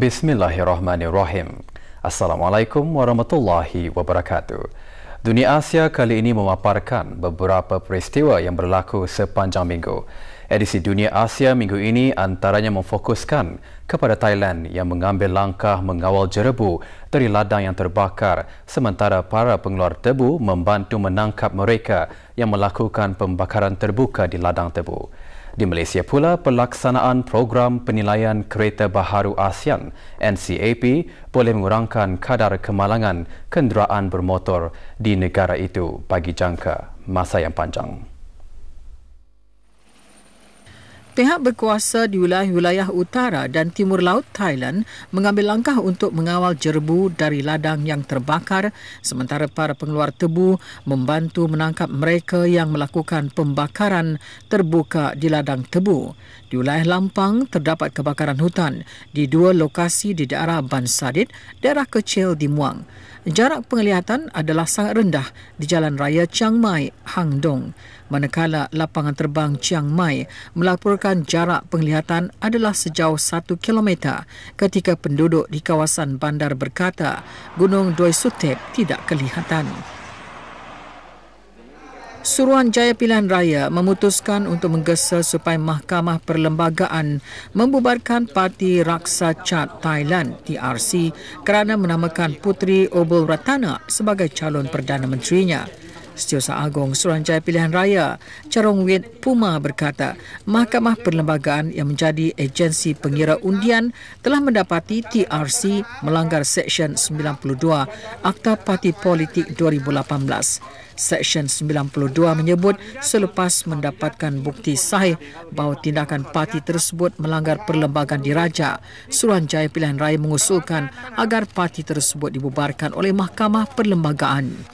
Bismillahirrahmanirrahim. Assalamualaikum warahmatullahi wabarakatuh. Dunia Asia kali ini memaparkan beberapa peristiwa yang berlaku sepanjang minggu. Edisi Dunia Asia minggu ini antaranya memfokuskan kepada Thailand yang mengambil langkah mengawal jerebu dari ladang yang terbakar sementara para pengeluar tebu membantu menangkap mereka yang melakukan pembakaran terbuka di ladang tebu. Di Malaysia pula, pelaksanaan program penilaian kereta baharu ASEAN NCAP boleh mengurangkan kadar kemalangan kenderaan bermotor di negara itu bagi jangka masa yang panjang. Pihak berkuasa di wilayah-wilayah utara dan timur laut Thailand mengambil langkah untuk mengawal jerbu dari ladang yang terbakar sementara para pengeluar tebu membantu menangkap mereka yang melakukan pembakaran terbuka di ladang tebu. Di wilayah Lampang terdapat kebakaran hutan di dua lokasi di daerah Bansadit, daerah kecil di Muang. Jarak penglihatan adalah sangat rendah di jalan raya Chiang Mai, Hang Dong manakala lapangan terbang Chiang Mai melaporkan jarak penglihatan adalah sejauh 1 km ketika penduduk di kawasan bandar berkata Gunung Doi Sutep tidak kelihatan. Suruhan Jaya Pilihan Raya memutuskan untuk menggesa supaya Mahkamah Perlembagaan membubarkan Parti Raksa Chat Thailand TRC kerana menamakan Putri Obul Ratana sebagai calon Perdana Menterinya. Setiausaha Agong Suranjaya Pilihan Raya, Charong Wit Puma berkata, Mahkamah Perlembagaan yang menjadi agensi pengira undian telah mendapati TRC melanggar Seksyen 92 Akta Parti Politik 2018. Seksyen 92 menyebut selepas mendapatkan bukti sahih bahawa tindakan parti tersebut melanggar perlembagaan diraja, Suranjaya Pilihan Raya mengusulkan agar parti tersebut dibubarkan oleh Mahkamah Perlembagaan.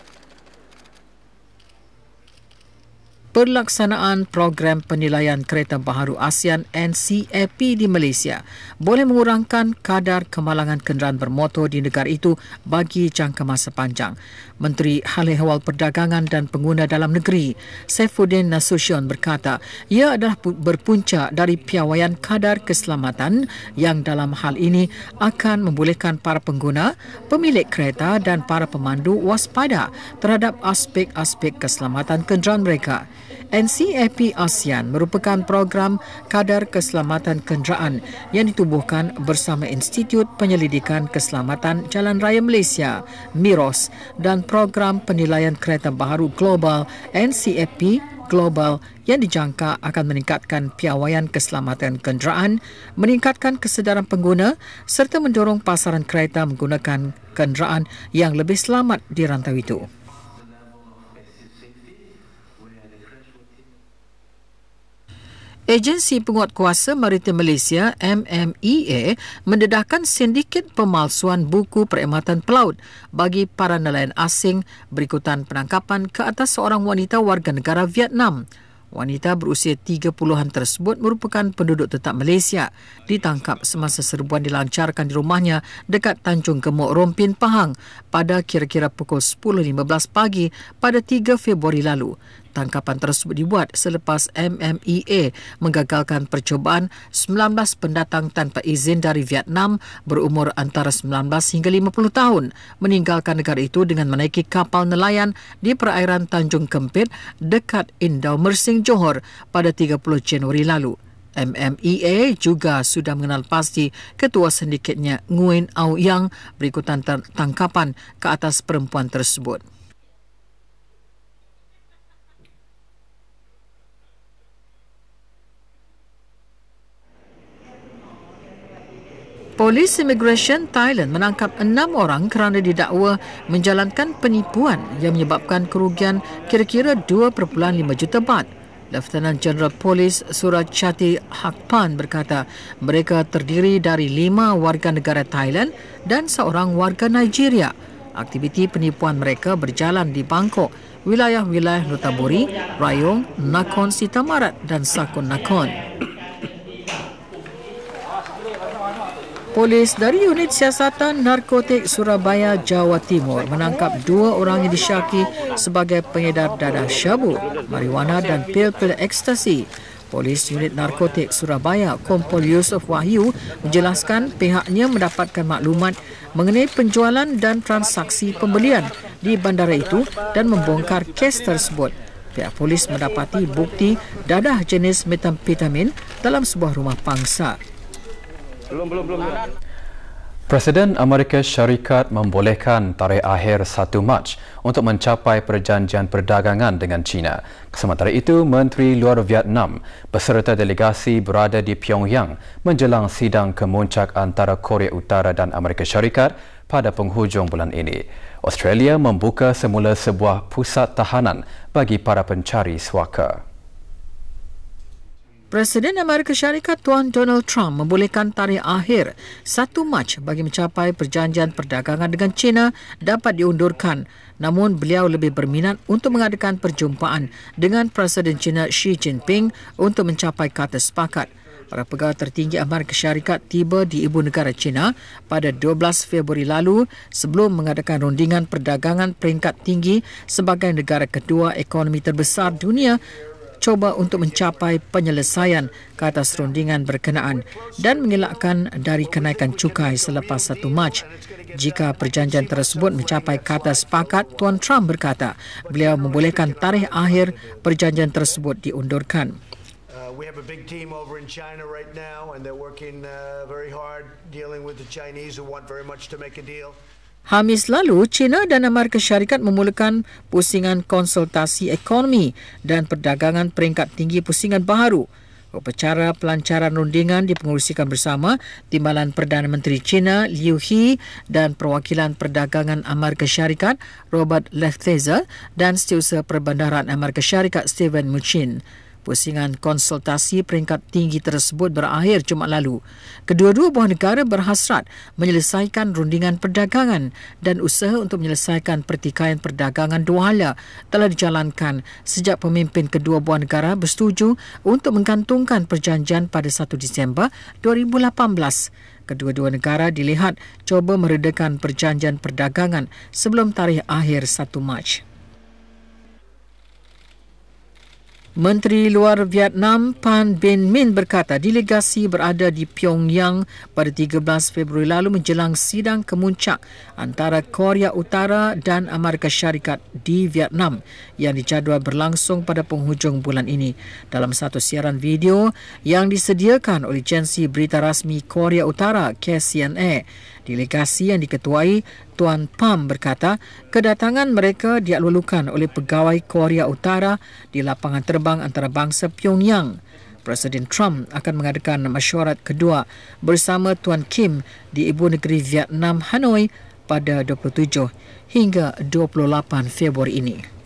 Perlaksanaan program penilaian kereta baharu ASEAN NCAP di Malaysia boleh mengurangkan kadar kemalangan kenderaan bermotor di negara itu bagi jangka masa panjang. Menteri Hal Ehwal Perdagangan dan Pengguna Dalam Negeri, Saifuddin Nasution berkata, ia adalah berpunca dari piawaian kadar keselamatan yang dalam hal ini akan membolehkan para pengguna, pemilik kereta dan para pemandu waspada terhadap aspek-aspek keselamatan kenderaan mereka. NCAP ASEAN merupakan program kadar keselamatan kenderaan yang ditubuhkan bersama Institut Penyelidikan Keselamatan Jalan Raya Malaysia, MIROS dan Program Penilaian Kereta Baharu Global, NCAP Global yang dijangka akan meningkatkan piawaian keselamatan kenderaan, meningkatkan kesedaran pengguna serta mendorong pasaran kereta menggunakan kenderaan yang lebih selamat di rantau itu. Agensi Penguat Kuasa Maritim Malaysia MMEA mendedahkan sindiket pemalsuan buku perkhidmatan pelaut bagi para nelayan asing berikutan penangkapan ke atas seorang wanita warga negara Vietnam. Wanita berusia 30-an tersebut merupakan penduduk tetap Malaysia, ditangkap semasa serbuan dilancarkan di rumahnya dekat Tanjung Gemuk Rompin, Pahang pada kira-kira pukul 10.15 pagi pada 3 Februari lalu tangkapan tersebut dibuat selepas MMEA menggagalkan percubaan 19 pendatang tanpa izin dari Vietnam berumur antara 19 hingga 50 tahun meninggalkan negara itu dengan menaiki kapal nelayan di perairan Tanjung Kempit dekat Indau Mersing Johor pada 30 Januari lalu. MMEA juga sudah mengenal pasti ketua sendikitnya Nguyen Au Yang berikutan tangkapan ke atas perempuan tersebut. Polis Immigration Thailand menangkap enam orang kerana didakwa menjalankan penipuan yang menyebabkan kerugian kira-kira 2.5 juta baht. Lieutenant General Polis Surat Chati Hakpan berkata mereka terdiri dari lima warga negara Thailand dan seorang warga Nigeria. Aktiviti penipuan mereka berjalan di Bangkok, wilayah-wilayah Nutaburi, Rayong, Nakhon Sitamarat dan Sakon Nakhon. polis dari unit siasatan narkotik Surabaya Jawa Timur menangkap dua orang yang disyaki sebagai pengedar dadah syabu, marijuana dan pil-pil ekstasi. Polis unit narkotik Surabaya Kompol Yusuf Wahyu menjelaskan pihaknya mendapatkan maklumat mengenai penjualan dan transaksi pembelian di bandara itu dan membongkar kes tersebut. Pihak polis mendapati bukti dadah jenis metamfetamin dalam sebuah rumah pangsa. Belum, belum, belum. Presiden Amerika Syarikat membolehkan tarikh akhir 1 Mac untuk mencapai perjanjian perdagangan dengan China. Sementara itu, Menteri Luar Vietnam beserta delegasi berada di Pyongyang menjelang sidang kemuncak antara Korea Utara dan Amerika Syarikat pada penghujung bulan ini. Australia membuka semula sebuah pusat tahanan bagi para pencari suaka. Presiden Amerika Syarikat Tuan Donald Trump membolehkan tarikh akhir 1 Mac bagi mencapai perjanjian perdagangan dengan China dapat diundurkan. Namun beliau lebih berminat untuk mengadakan perjumpaan dengan Presiden China Xi Jinping untuk mencapai kata sepakat. Para pegawai tertinggi Amerika Syarikat tiba di ibu negara China pada 12 Februari lalu sebelum mengadakan rundingan perdagangan peringkat tinggi sebagai negara kedua ekonomi terbesar dunia cuba untuk mencapai penyelesaian ke atas rundingan berkenaan dan mengelakkan dari kenaikan cukai selepas satu Mac. Jika perjanjian tersebut mencapai kata sepakat, Tuan Trump berkata beliau membolehkan tarikh akhir perjanjian tersebut diundurkan. Uh, Hamis lalu, China dan Amerika Syarikat memulakan pusingan konsultasi ekonomi dan perdagangan peringkat tinggi pusingan baru. Upacara pelancaran rundingan dipengerusikan bersama Timbalan Perdana Menteri China Liu He dan Perwakilan Perdagangan Amerika Syarikat Robert Lefthizer dan Setiausaha Perbandaran Amerika Syarikat Steven Mnuchin. Pusingan konsultasi peringkat tinggi tersebut berakhir Jumaat lalu. Kedua-dua buah negara berhasrat menyelesaikan rundingan perdagangan dan usaha untuk menyelesaikan pertikaian perdagangan dua Douala telah dijalankan sejak pemimpin kedua buah negara bersetuju untuk menggantungkan perjanjian pada 1 Disember 2018. Kedua-dua negara dilihat cuba meredakan perjanjian perdagangan sebelum tarikh akhir 1 Mac. Menteri Luar Vietnam Pan Bin Min berkata delegasi berada di Pyongyang pada 13 Februari lalu menjelang sidang kemuncak antara Korea Utara dan Amerika Syarikat di Vietnam yang dijadual berlangsung pada penghujung bulan ini. Dalam satu siaran video yang disediakan oleh agensi berita rasmi Korea Utara KCNA, delegasi yang diketuai Tuan Pam berkata, kedatangan mereka dialulukan oleh pegawai Korea Utara di lapangan terbang antarabangsa Pyongyang. Presiden Trump akan mengadakan mesyuarat kedua bersama Tuan Kim di ibu negeri Vietnam Hanoi pada 27 hingga 28 Februari ini.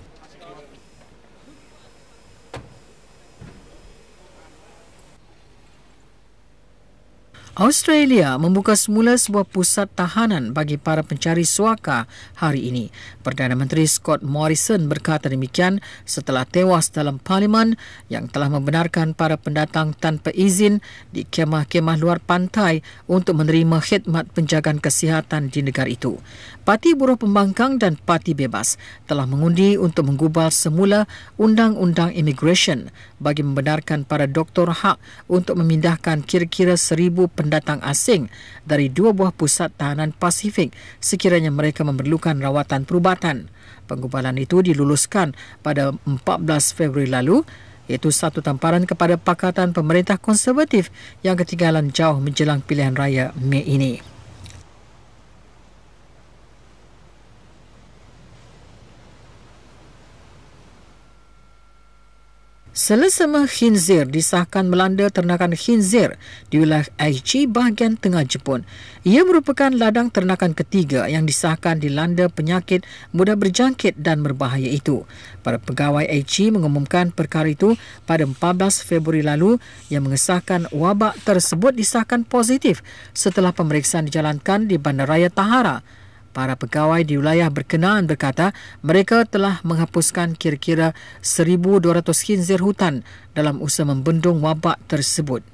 Australia membuka semula sebuah pusat tahanan bagi para pencari suaka hari ini. Perdana Menteri Scott Morrison berkata demikian setelah tewas dalam parlimen yang telah membenarkan para pendatang tanpa izin di kemah-kemah luar pantai untuk menerima khidmat penjagaan kesihatan di negara itu. Parti Buruh Pembangkang dan Parti Bebas telah mengundi untuk menggubal semula undang-undang immigration bagi membenarkan para doktor hak untuk memindahkan kira-kira seribu pendatang asing dari dua buah pusat tahanan Pasifik sekiranya mereka memerlukan rawatan perubatan. Penggubalan itu diluluskan pada 14 Februari lalu iaitu satu tamparan kepada Pakatan Pemerintah Konservatif yang ketinggalan jauh menjelang pilihan raya Mei ini. Selesema Khinzir disahkan melanda ternakan Khinzir di wilayah Aichi bahagian tengah Jepun. Ia merupakan ladang ternakan ketiga yang disahkan dilanda penyakit mudah berjangkit dan berbahaya itu. Para pegawai Aichi mengumumkan perkara itu pada 14 Februari lalu yang mengesahkan wabak tersebut disahkan positif setelah pemeriksaan dijalankan di Bandaraya Tahara Para pegawai di wilayah berkenaan berkata mereka telah menghapuskan kira-kira 1,200 khinzir hutan dalam usaha membendung wabak tersebut.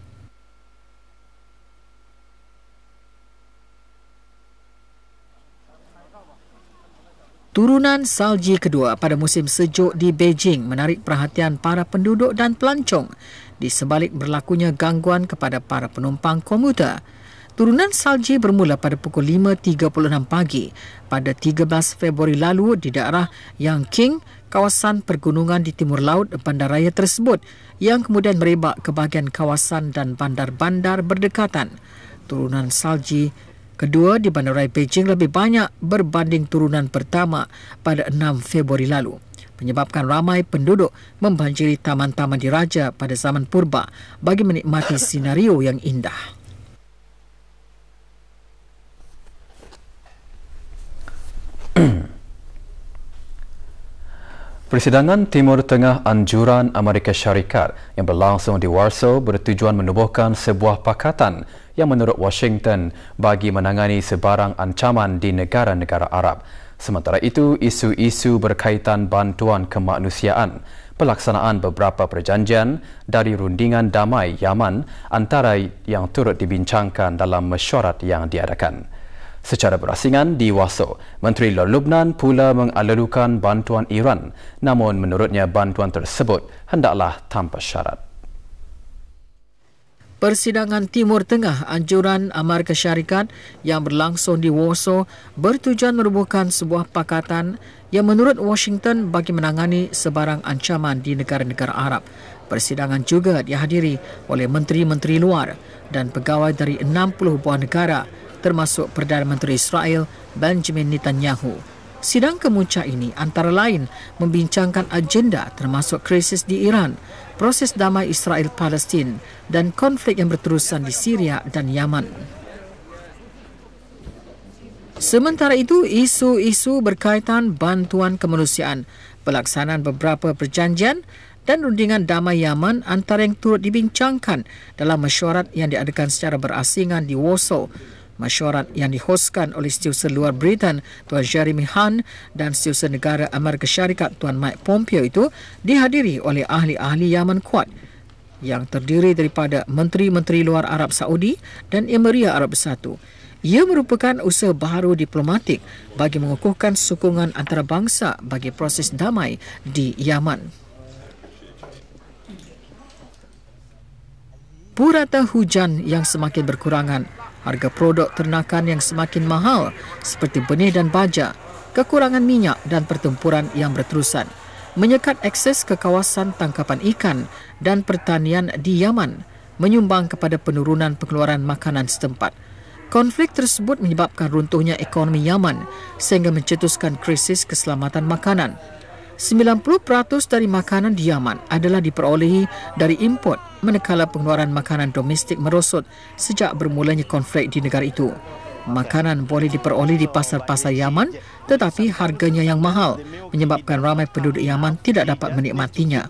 Turunan salji kedua pada musim sejuk di Beijing menarik perhatian para penduduk dan pelancong di sebalik berlakunya gangguan kepada para penumpang komuter. Turunan salji bermula pada pukul 5.36 pagi pada 13 Februari lalu di daerah Yang King, kawasan pergunungan di timur laut bandaraya tersebut yang kemudian merebak ke bahagian kawasan dan bandar-bandar berdekatan. Turunan salji kedua di bandaraya Beijing lebih banyak berbanding turunan pertama pada 6 Februari lalu menyebabkan ramai penduduk membanjiri taman-taman diraja pada zaman purba bagi menikmati sinario yang indah. Persidangan Timur Tengah Anjuran Amerika Syarikat yang berlangsung di Warsaw bertujuan menubuhkan sebuah pakatan yang menurut Washington bagi menangani sebarang ancaman di negara-negara Arab. Sementara itu, isu-isu berkaitan bantuan kemanusiaan, pelaksanaan beberapa perjanjian dari rundingan damai Yaman antara yang turut dibincangkan dalam mesyuarat yang diadakan secara berasingan di Waso. Menteri Luar Lubnan pula mengalirkan bantuan Iran, namun menurutnya bantuan tersebut hendaklah tanpa syarat. Persidangan Timur Tengah Anjuran amar Syarikat yang berlangsung di Waso bertujuan merubuhkan sebuah pakatan yang menurut Washington bagi menangani sebarang ancaman di negara-negara Arab. Persidangan juga dihadiri oleh menteri-menteri luar dan pegawai dari 60 buah negara termasuk Perdana Menteri Israel Benjamin Netanyahu. Sidang kemuncak ini antara lain membincangkan agenda termasuk krisis di Iran, proses damai Israel-Palestin dan konflik yang berterusan di Syria dan Yaman. Sementara itu, isu-isu berkaitan bantuan kemanusiaan, pelaksanaan beberapa perjanjian dan rundingan damai Yaman antara yang turut dibincangkan dalam mesyuarat yang diadakan secara berasingan di Warsaw Mesyuarat yang dihoskan oleh setiausaha luar Britain Tuan Jeremy Hunt dan setiausaha negara Amerika Syarikat Tuan Mike Pompeo itu dihadiri oleh ahli-ahli Yaman kuat yang terdiri daripada Menteri-Menteri Luar Arab Saudi dan Emiria Arab Bersatu. Ia merupakan usaha baru diplomatik bagi mengukuhkan sokongan antarabangsa bagi proses damai di Yaman. purata hujan yang semakin berkurangan, harga produk ternakan yang semakin mahal seperti benih dan baja, kekurangan minyak dan pertempuran yang berterusan, menyekat akses ke kawasan tangkapan ikan dan pertanian di Yaman menyumbang kepada penurunan pengeluaran makanan setempat. Konflik tersebut menyebabkan runtuhnya ekonomi Yaman sehingga mencetuskan krisis keselamatan makanan. 90% dari makanan di Yaman adalah diperolehi dari import manakala pengeluaran makanan domestik merosot sejak bermulanya konflik di negara itu. Makanan boleh diperolehi di pasar-pasar Yaman tetapi harganya yang mahal menyebabkan ramai penduduk Yaman tidak dapat menikmatinya.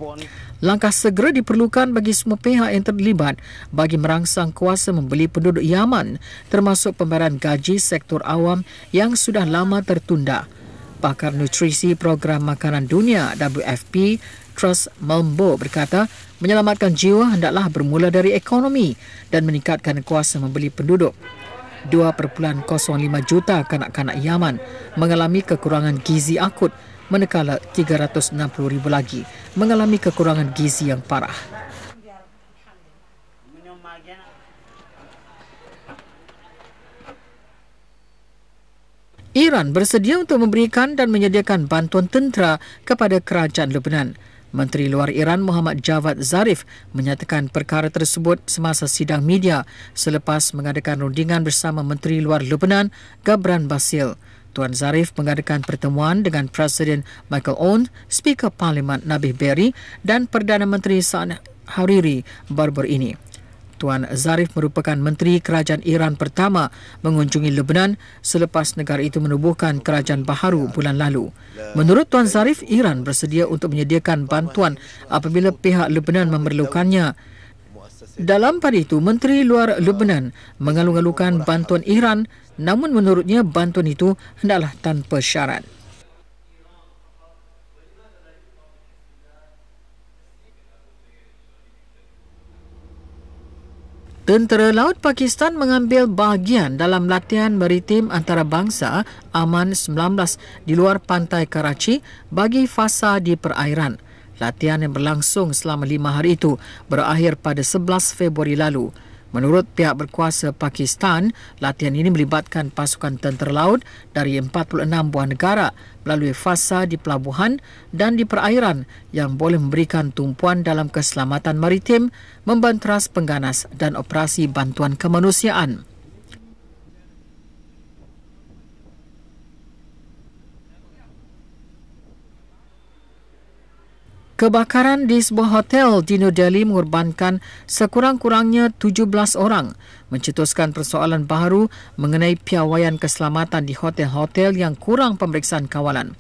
Langkah segera diperlukan bagi semua pihak yang terlibat bagi merangsang kuasa membeli penduduk Yaman termasuk pembayaran gaji sektor awam yang sudah lama tertunda pakar nutrisi program makanan dunia WFP, Trust Mambo berkata, menyelamatkan jiwa hendaklah bermula dari ekonomi dan meningkatkan kuasa membeli penduduk. 2.05 juta kanak-kanak Yaman mengalami kekurangan gizi akut, manakala 360 ribu lagi mengalami kekurangan gizi yang parah. Iran bersedia untuk memberikan dan menyediakan bantuan tentera kepada kerajaan Lebanon. Menteri Luar Iran Muhammad Javad Zarif menyatakan perkara tersebut semasa sidang media selepas mengadakan rundingan bersama Menteri Luar Lebanon, Gabran Basil. Tuan Zarif mengadakan pertemuan dengan Presiden Michael Owen, Speaker Parlimen Nabih Berri dan Perdana Menteri Saad Hariri baru-baru ini. Tuan Zarif merupakan menteri kerajaan Iran pertama mengunjungi Lebanon selepas negara itu menubuhkan kerajaan baharu bulan lalu. Menurut Tuan Zarif, Iran bersedia untuk menyediakan bantuan apabila pihak Lebanon memerlukannya. Dalam pada itu, Menteri Luar Lebanon mengalung-alungkan bantuan Iran namun menurutnya bantuan itu hendaklah tanpa syarat. Tentera Laut Pakistan mengambil bahagian dalam latihan maritim antarabangsa Aman 19 di luar pantai Karachi bagi fasa di perairan. Latihan yang berlangsung selama lima hari itu berakhir pada 11 Februari lalu. Menurut pihak berkuasa Pakistan, latihan ini melibatkan pasukan tentera laut dari 46 buah negara melalui fasa di pelabuhan dan di perairan yang boleh memberikan tumpuan dalam keselamatan maritim, membanteras pengganas dan operasi bantuan kemanusiaan. Kebakaran di sebuah hotel di New Delhi mengorbankan sekurang-kurangnya 17 orang, mencetuskan persoalan baru mengenai piawaian keselamatan di hotel-hotel yang kurang pemeriksaan kawalan.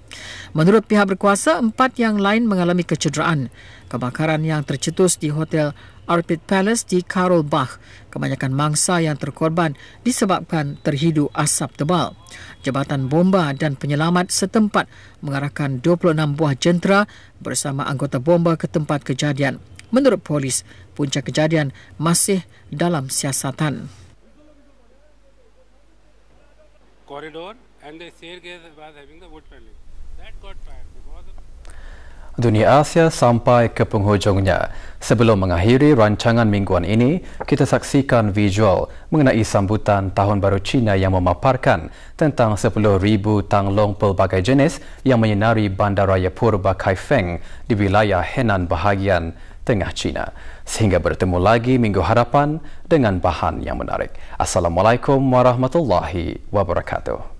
Menurut pihak berkuasa, empat yang lain mengalami kecederaan. Kebakaran yang tercetus di hotel Arpit Palace di Karolbach, Kebanyakan mangsa yang terkorban disebabkan terhidu asap tebal. Jabatan Bomba dan Penyelamat setempat mengarahkan 26 buah jentera bersama anggota bomba ke tempat kejadian. Menurut polis, puncak kejadian masih dalam siasatan. Corridor and the stairs was having the wood paneling. That dunia Asia sampai ke penghujungnya. Sebelum mengakhiri rancangan mingguan ini, kita saksikan visual mengenai sambutan Tahun Baru Cina yang memaparkan tentang 10,000 tanglong pelbagai jenis yang menyinari bandaraya purba Kaifeng di wilayah Henan bahagian tengah China. Sehingga bertemu lagi minggu harapan dengan bahan yang menarik. Assalamualaikum warahmatullahi wabarakatuh.